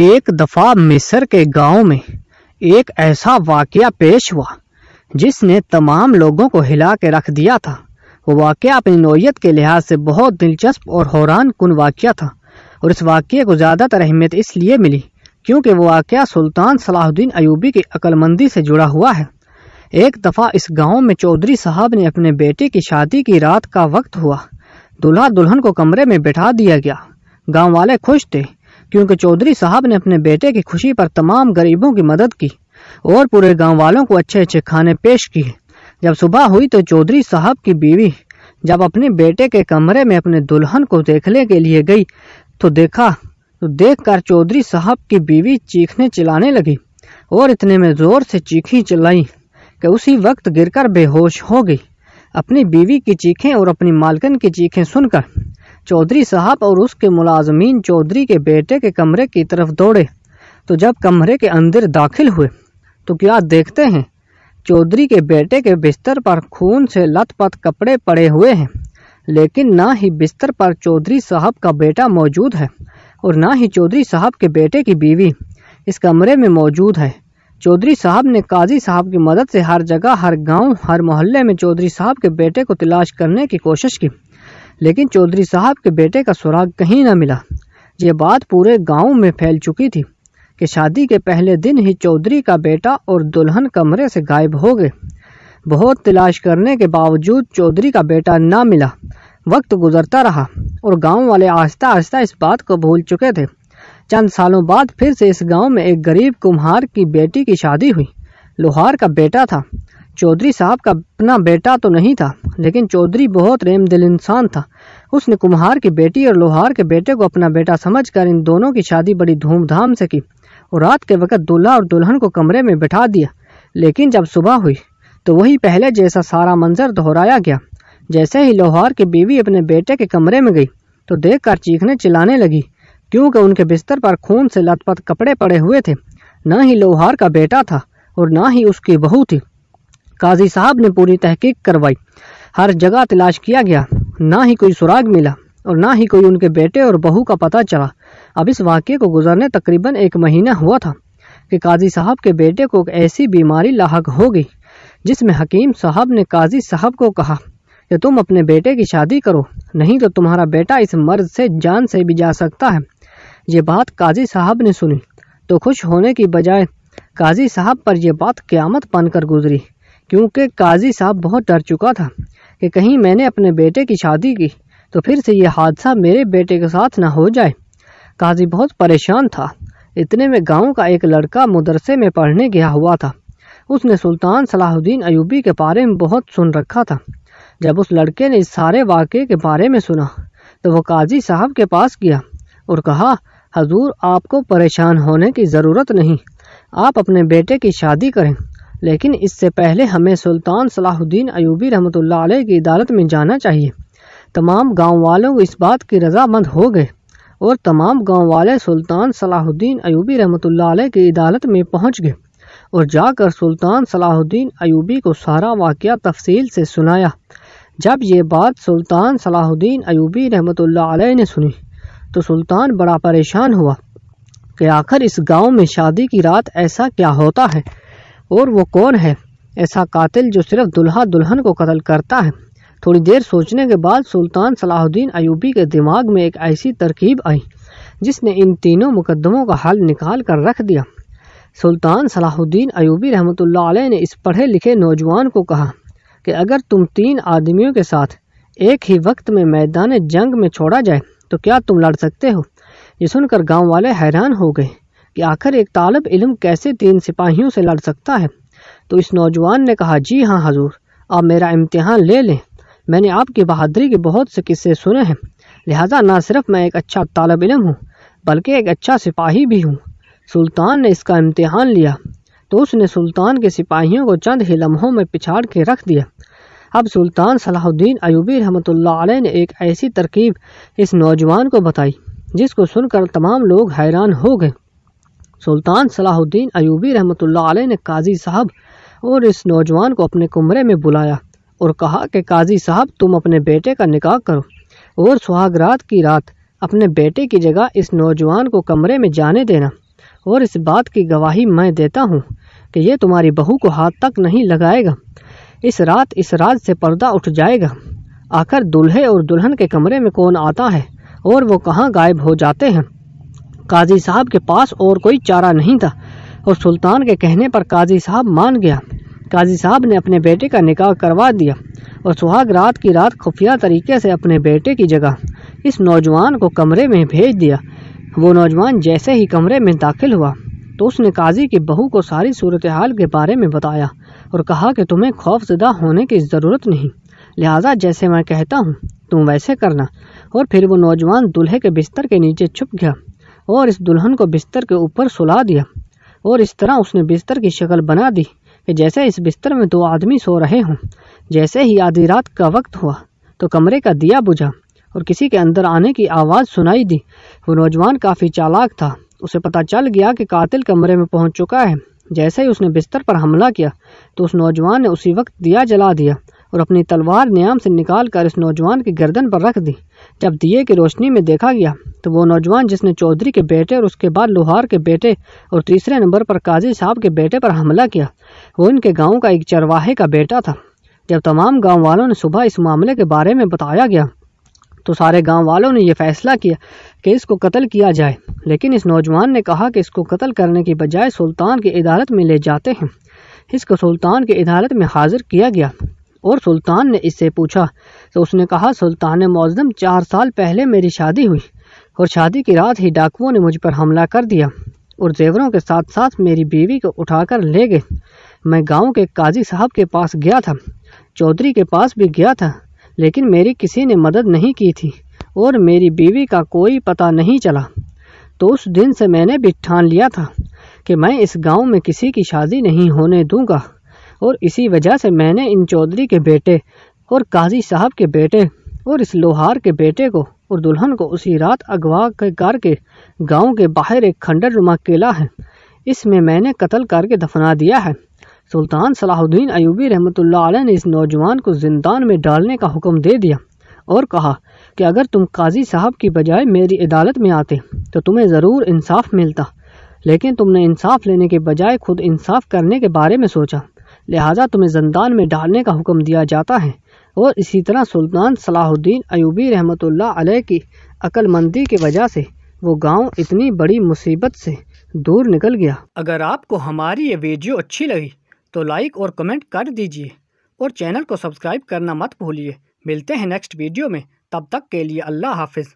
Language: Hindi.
एक दफा मिस्र के गांव में एक ऐसा वाकया पेश हुआ जिसने तमाम लोगों को हिला के रख दिया था वो वाकया अपनी नोयत के लिहाज से बहुत दिलचस्प और हैरान कन वाक़ था और इस वाक्य को ज़्यादातर अहमियत इसलिए मिली क्योंकि वो वाक़ सुल्तान सलाहुद्दीन अयूबी की अकलमंदी से जुड़ा हुआ है एक दफ़ा इस गांव में चौधरी साहब ने अपने बेटे की शादी की रात का वक्त हुआ दूल्हा दुल्हन को कमरे में बैठा दिया गया गांव वाले खुश थे क्योंकि चौधरी साहब ने अपने बेटे की खुशी पर तमाम गरीबों की मदद की और पूरे गांव वालों को अच्छे अच्छे खाने पेश किए जब सुबह हुई तो चौधरी साहब की बीवी जब अपने बेटे के कमरे में अपने दुल्हन को देखने के लिए गई तो देखा तो देखकर चौधरी साहब की बीवी चीखने चिल्लाने लगी और इतने में ज़ोर से चीखी चिल्लाई कि उसी वक्त गिरकर बेहोश हो गई अपनी बीवी की चीखें और अपनी मालकन की चीखें सुनकर चौधरी साहब और उसके मुलाजमीन चौधरी के बेटे के कमरे की तरफ दौड़े तो जब कमरे के अंदर दाखिल हुए तो क्या देखते हैं चौधरी के बेटे के बिस्तर पर खून से लथपथ कपड़े पड़े हुए हैं लेकिन ना ही बिस्तर पर चौधरी साहब का बेटा मौजूद है और ना ही चौधरी साहब के बेटे की बीवी इस कमरे में मौजूद है चौधरी साहब ने काजी साहब की मदद से हर जगह हर गांव, हर मोहल्ले में चौधरी साहब के बेटे को तलाश करने की कोशिश की लेकिन चौधरी साहब के बेटे का सुराग कहीं ना मिला ये बात पूरे गांव में फैल चुकी थी कि शादी के पहले दिन ही चौधरी का बेटा और दुल्हन कमरे से गायब हो गए बहुत तलाश करने के बावजूद चौधरी का बेटा ना मिला वक्त गुजरता रहा और गांव वाले आहिस्ता आहिस्ता इस बात को भूल चुके थे चंद सालों बाद फिर से इस गांव में एक गरीब कुम्हार की बेटी की शादी हुई लोहार का बेटा था चौधरी साहब का अपना बेटा तो नहीं था लेकिन चौधरी बहुत रेम दिल इंसान था उसने कुम्हार की बेटी और लोहार के बेटे को अपना बेटा समझकर इन दोनों की शादी बड़ी धूमधाम से की और रात के वक़्त दूल्हा और दुल्हन को कमरे में बिठा दिया लेकिन जब सुबह हुई तो वही पहले जैसा सारा मंजर दोहराया गया जैसे ही लोहार की बीवी अपने बेटे के कमरे में गई तो कर चीखने चिल्लाने लगी क्योंकि उनके बिस्तर पर खून से लथपथ कपड़े पड़े हुए थे न ही लोहार का बेटा था और ना ही उसकी बहू थी काजी साहब ने पूरी तहकीक करवाई हर जगह तलाश किया गया ना ही कोई सुराग मिला और ना ही कोई उनके बेटे और बहू का पता चला अब इस वाक्य को गुजरने तकरीबन एक महीना हुआ था कि काजी साहब के बेटे को ऐसी बीमारी लाक हो गई जिसमें हकीम साहब ने काजी साहब को कहा कि तुम अपने बेटे की शादी करो नहीं तो तुम्हारा बेटा इस मर्ज से जान से भी जा सकता है ये बात काजी साहब ने सुनी तो खुश होने की बजाय काजी साहब पर यह बात क़्यामत बनकर गुजरी क्योंकि काजी साहब बहुत डर चुका था कि कहीं मैंने अपने बेटे की शादी की तो फिर से यह हादसा मेरे बेटे के साथ ना हो जाए काजी बहुत परेशान था इतने में गांव का एक लड़का मदरसे में पढ़ने गया हुआ था उसने सुल्तान सलाहुद्दीन अयूबी के बारे में बहुत सुन रखा था जब उस लड़के ने इस सारे वाक़े के बारे में सुना तो वह काजी साहब के पास गया और कहा हजूर आपको परेशान होने की ज़रूरत नहीं आप अपने बेटे की शादी करें लेकिन इससे पहले हमें सुल्तान सलाहुद्दीन अयूबी रहमत की अदालत में जाना चाहिए तमाम गाँव वालों इस बात की रजामंद हो गए और तमाम गाँव वाले सुल्तान सलाहुद्दीन अयूबी रहमत की अदालत में पहुँच गए और जाकर सुल्तान सलाहुद्दीन अयूबी को सारा वाक़ तफसील से सुनाया जब ये बात सुल्तान सलाहुद्दीन अयूबी रहमत ने सुनी तो सुल्तान बड़ा परेशान हुआ कि आखिर इस गांव में शादी की रात ऐसा क्या होता है और वो कौन है ऐसा कातिल जो सिर्फ दुल्हा दुल्हन को कत्ल करता है थोड़ी देर सोचने के बाद सुल्तान सलाहुद्दीन अयूबी के दिमाग में एक ऐसी तरकीब आई जिसने इन तीनों मुकदमों का हल निकाल कर रख दिया सुल्तान सलाहुद्दीन अयूबी रहमत ने इस पढ़े लिखे नौजवान को कहा कि अगर तुम तीन आदमियों के साथ एक ही वक्त में मैदान जंग में छोड़ा जाए तो क्या तुम लड़ सकते हो ये सुनकर गांव वाले हैरान हो गए कि आखिर एक तालब इलम कैसे तीन सिपाहियों से लड़ सकता है तो इस नौजवान ने कहा जी हाँ हजूर आप मेरा इम्तहान ले लें मैंने आपकी बहादरी के बहुत से किस्से सुने हैं लिहाजा ना सिर्फ मैं एक अच्छा तालब इलम हूँ बल्कि एक अच्छा सिपाही भी हूँ सुल्तान ने इसका इम्तहान लिया तो उसने सुल्तान के सिपाहियों को चंद ही लम्हों में पिछाड़ के रख दिया अब सुल्तान सलाहुद्दीन अयूबी रहमत ने एक ऐसी तरकीब इस नौजवान को बताई जिसको सुनकर तमाम लोग हैरान हो गए सुल्तान सलाहुद्दीन अयूबी रहमत ने काजी साहब और इस नौजवान को अपने कमरे में बुलाया और कहा कि काजी साहब तुम अपने बेटे का निकाह करो और सुहागरात की रात अपने बेटे की जगह इस नौजवान को कमरे में जाने देना और इस बात की गवाही मैं देता हूँ कि ये तुम्हारी बहू को हाथ तक नहीं लगाएगा इस रात इस रात से पर्दा उठ जाएगा आखिर दुल्हे और दुल्हन के कमरे में कौन आता है और वो कहाँ गायब हो जाते हैं काजी साहब के पास और कोई चारा नहीं था और सुल्तान के कहने पर काजी साहब मान गया काजी साहब ने अपने बेटे का निकाह करवा दिया और सुहाग रात की रात खुफिया तरीके से अपने बेटे की जगह इस नौजवान को कमरे में भेज दिया वो नौजवान जैसे ही कमरे में दाखिल हुआ तो उसने काजी की बहू को सारी सूरत हाल के बारे में बताया और कहा कि तुम्हें खौफजदा होने की ज़रूरत नहीं लिहाजा जैसे मैं कहता हूँ तुम वैसे करना और फिर वो नौजवान दूल्हे के बिस्तर के नीचे छुप गया और इस दुल्हन को बिस्तर के ऊपर सुला दिया और इस तरह उसने बिस्तर की शक्ल बना दी कि जैसे इस बिस्तर में दो आदमी सो रहे हों जैसे ही आधी रात का वक्त हुआ तो कमरे का दिया बुझा और किसी के अंदर आने की आवाज़ सुनाई दी वो नौजवान काफ़ी चालाक था उसे पता चल गया कि कातिल कमरे में पहुंच चुका है जैसे ही उसने बिस्तर पर हमला किया तो उस नौजवान ने उसी वक्त दिया जला दिया और अपनी तलवार नियाम से निकाल कर इस नौजवान की गर्दन पर रख दी जब दिए की रोशनी में देखा गया तो वो नौजवान जिसने चौधरी के बेटे और उसके बाद लोहार के बेटे और तीसरे नंबर पर काजी साहब के बेटे पर हमला किया वो इनके गाँव का एक चरवाहे का बेटा था जब तमाम गाँव वालों ने सुबह इस मामले के बारे में बताया गया तो सारे गांव वालों ने यह फैसला किया कि इसको कत्ल किया जाए लेकिन इस नौजवान ने कहा कि इसको कत्ल करने की बजाय सुल्तान की अदालत में ले जाते हैं इसको सुल्तान की अदालत में हाजिर किया गया और सुल्तान ने इससे पूछा तो उसने कहा सुल्तान मौजम चार साल पहले मेरी शादी हुई और शादी की रात ही डाकुओं ने मुझ पर हमला कर दिया और जेवरों के साथ साथ मेरी बीवी को उठाकर ले गए मैं गांव के काजी साहब के पास गया था चौधरी के पास भी गया था लेकिन मेरी किसी ने मदद नहीं की थी और मेरी बीवी का कोई पता नहीं चला तो उस दिन से मैंने भी ठान लिया था कि मैं इस गांव में किसी की शादी नहीं होने दूंगा और इसी वजह से मैंने इन चौधरी के बेटे और काजी साहब के बेटे और इस लोहार के बेटे को और दुल्हन को उसी रात अगवा करके गांव के बाहर एक खंडर रुमा किला है इसमें मैंने कत्ल करके दफना दिया है सुल्तान सलाहुद्दीन अयूबी रहमत ने इस नौजवान को जिंदान में डालने का हुक्म दे दिया और कहा कि अगर तुम काजी साहब की बजाय मेरी अदालत में आते तो तुम्हें ज़रूर इंसाफ मिलता लेकिन तुमने इंसाफ लेने के बजाय खुद इंसाफ करने के बारे में सोचा लिहाजा तुम्हें जंदान में डालने का हुक्म दिया जाता है और इसी तरह सुल्तान सलाहुद्दीन अयूबी रहमत अलैह की अकलमंदी की वजह से वो गांव इतनी बड़ी मुसीबत से दूर निकल गया अगर आपको हमारी ये वीडियो अच्छी लगी तो लाइक और कमेंट कर दीजिए और चैनल को सब्सक्राइब करना मत भूलिए मिलते हैं नेक्स्ट वीडियो में तब तक के लिए अल्लाह हाफिज़